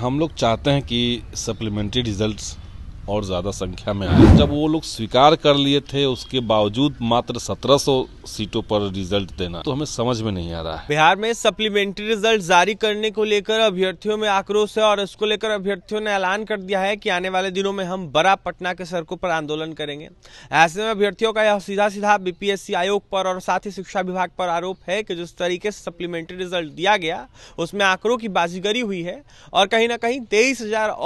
हम लोग चाहते हैं कि सप्लीमेंट्री रिजल्ट्स और ज़्यादा संख्या में आए जब वो लोग स्वीकार कर लिए थे उसके बावजूद मात्र 1700 सीटों पर रिजल्ट देना तो हमें समझ में नहीं आ रहा है बिहार में सप्लीमेंट्री रिजल्ट जारी करने को लेकर अभ्यर्थियों में आक्रोश है और इसको लेकर अभ्यर्थियों ने ऐलान कर दिया है कि आने वाले दिनों में हम बड़ा पटना के सड़कों पर आंदोलन करेंगे ऐसे में अभ्यर्थियों का यह सीधा सीधा बीपीएससी आयोग पर और साथ ही शिक्षा विभाग पर आरोप है कि जिस तरीके से सप्लीमेंट्री रिजल्ट दिया गया उसमें आंकड़ों की बाजीगरी हुई है और कहीं ना कहीं तेईस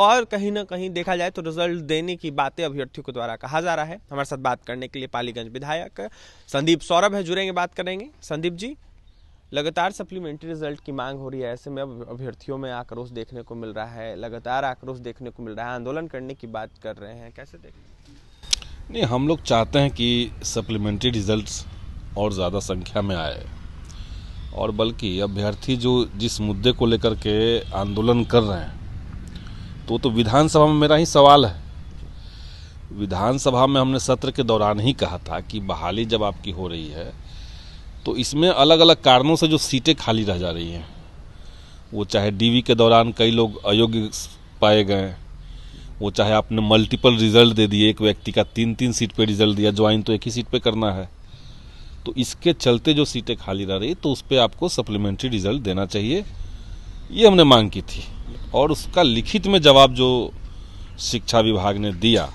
और कहीं ना कहीं देखा जाए तो रिजल्ट देने की बातें अभ्यर्थियों के द्वारा कहा जा रहा है हमारे साथ बात करने के लिए पालीगंज विधायक संदीप सौरभ है जुड़ेंगे बात करेंगे संदीप जी लगातार सप्लीमेंट्री रिजल्ट की मांग हो रही है ऐसे में अब अभ्यर्थियों में आक्रोश देखने को मिल रहा है लगातार आक्रोश देखने को मिल रहा है आंदोलन करने की बात कर रहे हैं कैसे देख नहीं हम लोग चाहते हैं कि सप्लीमेंट्री रिजल्ट्स और ज़्यादा संख्या में आए और बल्कि अभ्यर्थी जो जिस मुद्दे को लेकर के आंदोलन कर रहे हैं तो तो विधानसभा में मेरा ही सवाल है विधानसभा में हमने सत्र के दौरान ही कहा था कि बहाली जब आपकी हो रही है तो इसमें अलग अलग कारणों से जो सीटें खाली रह जा रही हैं वो चाहे डीवी के दौरान कई लोग अयोग्य पाए गए वो चाहे आपने मल्टीपल रिजल्ट दे दिए एक व्यक्ति का तीन तीन सीट पे रिजल्ट दिया ज्वाइन तो एक ही सीट पे करना है तो इसके चलते जो सीटें खाली रह रही तो उस पर आपको सप्लीमेंट्री रिजल्ट देना चाहिए ये हमने मांग की थी और उसका लिखित में जवाब जो शिक्षा विभाग ने दिया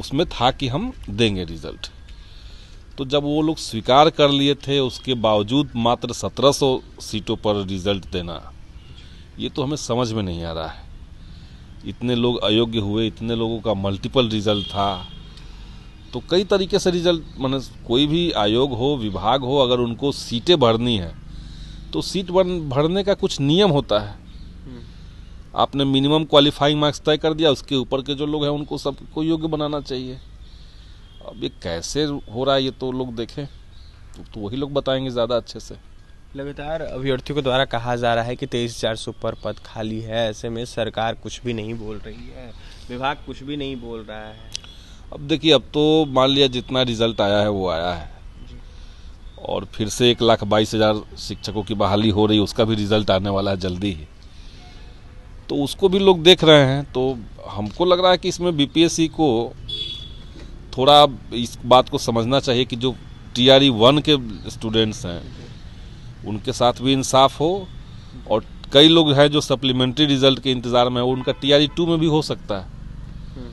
उसमें था कि हम देंगे रिजल्ट तो जब वो लोग स्वीकार कर लिए थे उसके बावजूद मात्र 1700 सीटों पर रिजल्ट देना ये तो हमें समझ में नहीं आ रहा है इतने लोग अयोग्य हुए इतने लोगों का मल्टीपल रिजल्ट था तो कई तरीके से रिजल्ट मैंने कोई भी आयोग हो विभाग हो अगर उनको सीटें भरनी है तो सीट भरने का कुछ नियम होता है हम्म। आपने मिनिमम क्वालिफाइंग मार्क्स तय कर दिया उसके ऊपर के जो लोग हैं उनको सबको योग्य बनाना चाहिए अब ये कैसे हो रहा है ये तो लोग देखें तो वही लोग बताएंगे ज़्यादा अच्छे से लगातार अभ्यर्थियों के द्वारा कहा जा रहा है कि तेईस हजार से ऊपर पद खाली है ऐसे में सरकार कुछ भी नहीं बोल रही है विभाग कुछ भी नहीं बोल रहा है अब देखिए अब तो मान लिया जितना रिजल्ट आया है वो आया है और फिर से एक लाख बाईस हज़ार शिक्षकों की बहाली हो रही है उसका भी रिजल्ट आने वाला है जल्दी ही तो उसको भी लोग देख रहे हैं तो हमको लग रहा है कि इसमें बीपीएससी को थोड़ा इस बात को समझना चाहिए कि जो टी आर ई वन के स्टूडेंट्स हैं उनके साथ भी इंसाफ हो और कई लोग हैं जो सप्लीमेंट्री रिजल्ट के इंतज़ार में हो उनका टी आर ई टू में भी हो सकता है हम्म।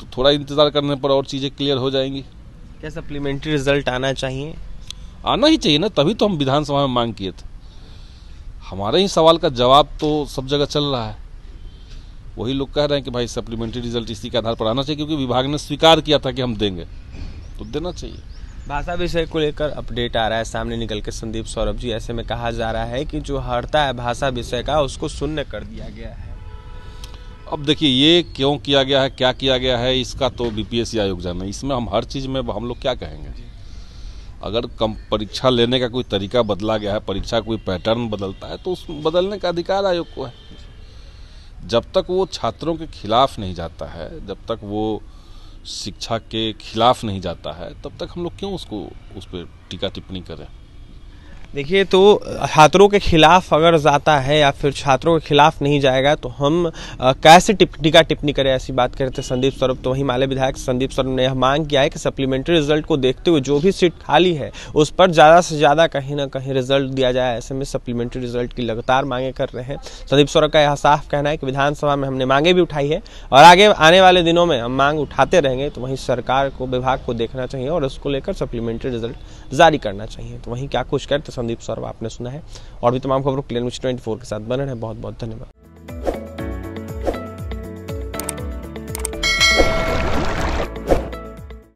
तो थोड़ा इंतज़ार करने पर और चीज़ें क्लियर हो जाएंगी क्या सप्लीमेंट्री रिजल्ट आना चाहिए आना ही चाहिए ना तभी तो हम विधानसभा में मांग किए थे हमारे ही सवाल का जवाब तो सब जगह चल रहा है वही लोग कह रहे हैं कि भाई सप्लीमेंट्री रिजल्ट इसी के आधार पर आना चाहिए क्योंकि विभाग ने स्वीकार किया था कि हम देंगे तो देना चाहिए भाषा विषय को लेकर अपडेट आ रहा है सामने निकल के संदीप सौरभ जी ऐसे में कहा जा रहा है कि जो हड़ता है भाषा विषय का उसको शून्य कर दिया गया है अब देखिए ये क्यों किया गया है क्या किया गया है इसका तो बीपीएससी आयोग जाना इसमें हम हर चीज़ में हम लोग क्या कहेंगे अगर कम परीक्षा लेने का कोई तरीका बदला गया है परीक्षा कोई पैटर्न बदलता है तो उस बदलने का अधिकार आयोग को है जब तक वो छात्रों के खिलाफ नहीं जाता है जब तक वो शिक्षा के खिलाफ नहीं जाता है तब तक हम लोग क्यों उसको उस पर टीका टिप्पणी करें देखिए तो छात्रों के खिलाफ अगर जाता है या फिर छात्रों के खिलाफ नहीं जाएगा तो हम आ, कैसे टिप्पणी का टिप्पणी करें ऐसी बात करते तो संदीप सौरभ तो वहीं माले विधायक संदीप सौरभ ने यह मांग किया है कि सप्लीमेंट्री रिजल्ट को देखते हुए जो भी सीट खाली है उस पर ज़्यादा से ज़्यादा कहीं ना कहीं रिजल्ट दिया जाए ऐसे में सप्लीमेंट्री रिजल्ट की लगातार मांगे कर रहे हैं संदीप सौरभ का यह साफ कहना है कि विधानसभा में हमने मांगे भी उठाई है और आगे आने वाले दिनों में हम मांग उठाते रहेंगे तो वहीं सरकार को विभाग को देखना चाहिए और उसको लेकर सप्लीमेंट्री रिजल्ट जारी करना चाहिए तो वहीं क्या कुछ करते संदीप सौरभ आपने सुना है और भी तमाम खबरों क्लियर न्यूज ट्वेंटी के साथ बने हैं बहुत बहुत धन्यवाद